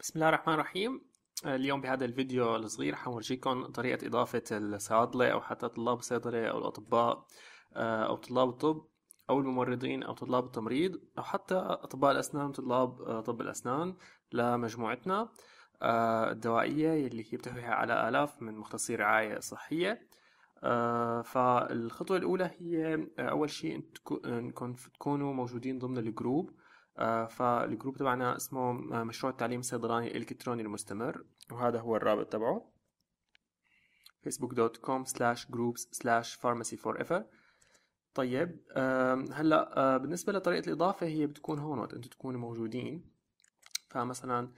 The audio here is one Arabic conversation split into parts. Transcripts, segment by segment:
بسم الله الرحمن الرحيم آه، اليوم بهذا الفيديو الصغير حورجيكم طريقة إضافة الصيادلة أو حتى طلاب الصيدلة أو الأطباء آه، أو طلاب الطب أو الممرضين أو طلاب التمريض أو حتى أطباء الأسنان وطلاب آه، طب الأسنان لمجموعتنا الدوائية اللي هي بتحوي على آلاف من مختصي رعاية صحية فالخطوة الأولى هي أول شيء تكونوا موجودين ضمن الجروب آه، فالجروب تبعنا اسمه آه، مشروع التعليم الصيدلاني الالكتروني المستمر وهذا هو الرابط تبعه facebook.com slash groups slash pharmacy forever طيب آه، هلا بالنسبه لطريقه الاضافه هي بتكون هون وقت انتم تكونوا موجودين فمثلا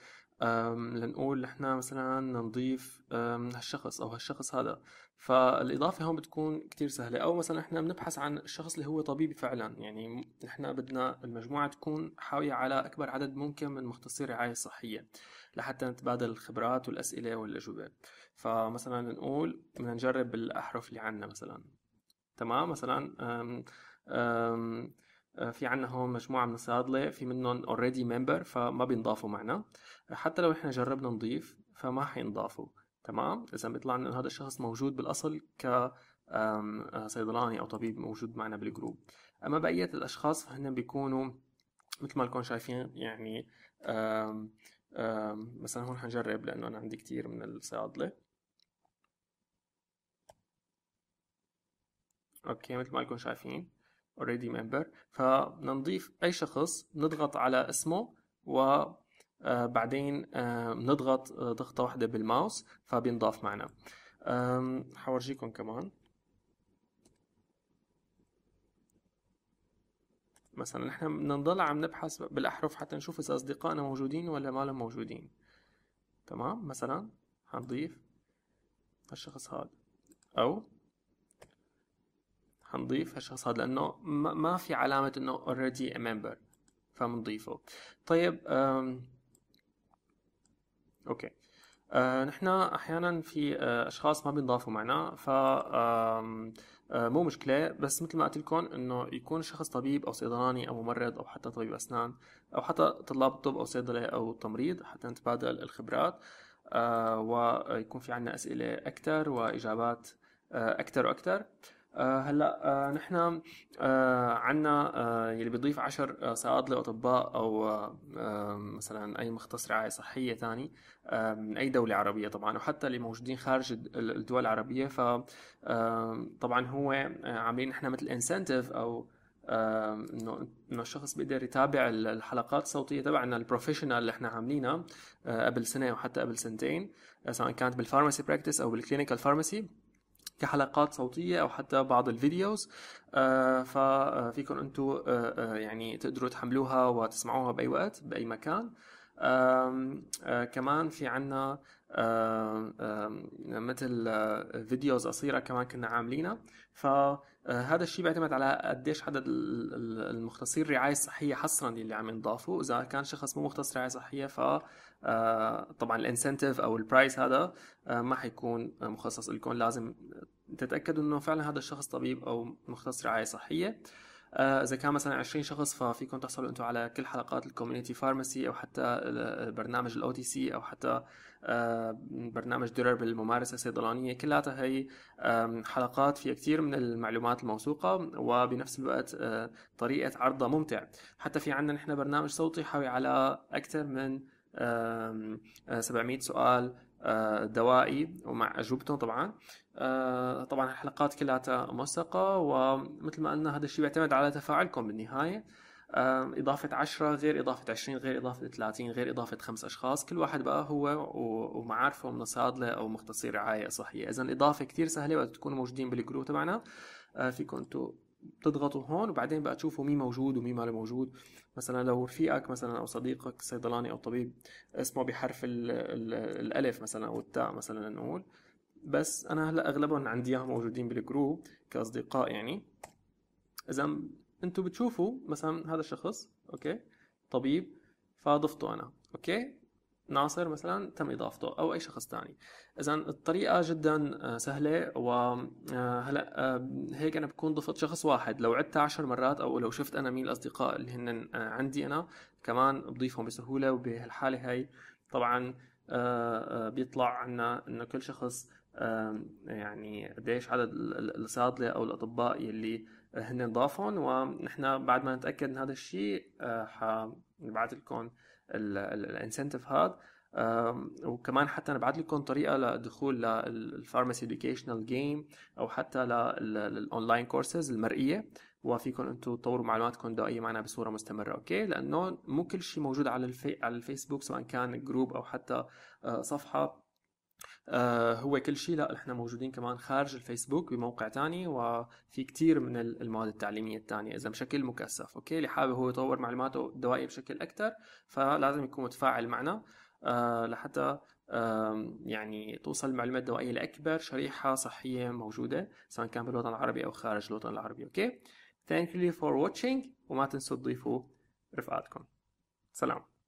لنقول نحن مثلا نضيف هالشخص او هالشخص هذا فالاضافه هون بتكون كتير سهله او مثلا احنا بنبحث عن الشخص اللي هو طبيب فعلا يعني نحن بدنا المجموعه تكون حاويه على اكبر عدد ممكن من مختصي الرعايه الصحيه لحتى نتبادل الخبرات والاسئله والاجوبه فمثلا نقول بدنا نجرب الاحرف اللي عندنا مثلا تمام مثلا أم أم آه، في عنا هون مجموعة من الصيادلة في منهم اوريدي member فما بينضافوا معنا حتى لو احنا جربنا نضيف فما حينضافوا تمام اذا بيطلع لنا انه هذا الشخص موجود بالاصل ك آه، صيدلاني او طبيب موجود معنا بالجروب اما بقية الاشخاص فهن بيكونوا مثل ما لكم شايفين يعني آم آم مثلا هون حنجرب لانه انا عندي كتير من الصيادلة اوكي مثل ما لكم شايفين already member فنضيف اي شخص نضغط على اسمه و آه، بعدين بنضغط آه، آه، ضغطة واحدة بالماوس فبينضاف معنا حورجيكم كمان مثلا نحن بدنا نضل عم نبحث بالاحرف حتى نشوف اذا اصدقائنا موجودين ولا ما لهم موجودين تمام مثلا حنضيف هالشخص هذا او حنضيف هالشخص هذا لانه ما في علامه انه اوريدي ا ممبر فبنضيفه طيب اوكي آه، نحن احيانا في آه، اشخاص ما بينضافوا معنا ف آه، مو مشكله بس مثل ما قلت لكم انه يكون شخص طبيب او صيدلاني او ممرض او حتى طبيب اسنان او حتى طلاب طب او صيدله او تمريض حتى نتبادل الخبرات ويكون في عندنا اسئله اكثر واجابات اكثر واكثر آه، هلا آه، نحن آه، عندنا يلي بيضيف 10 ساعات لاطباء او مثلا اي مختص رعايه صحيه ثاني من اي دوله عربيه طبعا وحتى اللي موجودين خارج الدول العربيه ف طبعا هو عاملين نحن مثل انسنتيف او انه انه الشخص بيقدر يتابع الحلقات الصوتيه تبعنا البروفيشنال اللي احنا عاملينها قبل سنه وحتى قبل سنتين سواء كانت بالفارماسي براكتس او بالكلينيكال فارماسي كحلقات صوتيه او حتى بعض الفيديوز آه، ففيكم انتم آه، آه، يعني تقدروا تحملوها وتسمعوها باي وقت باي مكان كمان في عنا مثل فيديوز قصيرة كمان كنا عاملينها فهذا الشيء بيعتمد على قديش عدد المختصين الرعاية الصحية حصرا اللي عم ينضافوا إذا كان شخص مو مختص رعاية صحية ف طبعا الانسنتيف او البرايس هذا ما حيكون مخصص لكم لازم تتاكدوا انه فعلا هذا الشخص طبيب او مختص رعايه صحيه آه، اذا كان مثلا 20 شخص ففيكم تحصلوا انتم على كل حلقات الكوميونتي فارماسي او حتى برنامج الاو تي سي او حتى آه، برنامج درر بالممارسه الصيدلانيه كلها هي حلقات فيها كثير من المعلومات الموثوقه وبنفس الوقت آه، طريقه عرضها ممتع حتى في عندنا نحن برنامج صوتي حوي على اكثر من 700 سؤال آه، دوائي ومع أجوبته طبعا آه، طبعا الحلقات كلها موثقة ومثل ما قلنا هذا الشيء بيعتمد على تفاعلكم بالنهاية آه، إضافة 10 غير إضافة 20 غير إضافة 30 غير إضافة خمس أشخاص كل واحد بقى هو ومعارفه من صيادلة أو مختصي رعاية صحية إذا الإضافة كتير سهلة وقت تكونوا موجودين بالجروب تبعنا فيكم انتم بتضغطوا هون وبعدين بقى تشوفوا مين موجود ومين ما موجود مثلا لو رفيقك مثلا او صديقك صيدلاني او طبيب اسمه بحرف الـ الـ الالف مثلا او التاء مثلا نقول بس انا هلا اغلبهم عندي اياهم موجودين بالجروب كاصدقاء يعني اذا انتم بتشوفوا مثلا هذا الشخص اوكي طبيب فضفته انا اوكي ناصر مثلا تم اضافته او اي شخص ثاني اذا الطريقه جدا آه، سهله وهلا آه، آه، هيك انا بكون ضفت شخص واحد لو عدت عشر مرات او لو شفت انا مين الاصدقاء اللي هن عندي انا كمان بضيفهم بسهوله وبهالحاله هاي طبعا بيطلع عنا انه كل شخص يعني قديش عدد الصيادله او الاطباء يلي هن ضافهم ونحن بعد ما نتاكد من هذا الشيء حنبعث لكم الانسنتف هذا وكمان حتى انا نبعث لكم طريقه لدخول للفارماسي اديوكيشنال جيم او حتى للاونلاين كورسز المرئيه وفيكم انتم تطوروا معلوماتكم دائما معنا بصوره مستمره اوكي لانه مو كل شيء موجود على الفي... على الفيسبوك سواء كان جروب او حتى آه، صفحه آه، هو كل شيء لا احنا موجودين كمان خارج الفيسبوك بموقع تاني وفي كتير من المواد التعليمية التانية اذا بشكل مكثف اوكي اللي حابب هو يطور معلوماته الدوائية بشكل اكثر فلازم يكون متفاعل معنا آه، لحتى يعني توصل المعلومات الدوائية لأكبر شريحة صحية موجودة سواء كان بالوطن العربي أو خارج الوطن العربي أوكي Thank you for watching وما تنسوا تضيفوا رفقاتكم سلام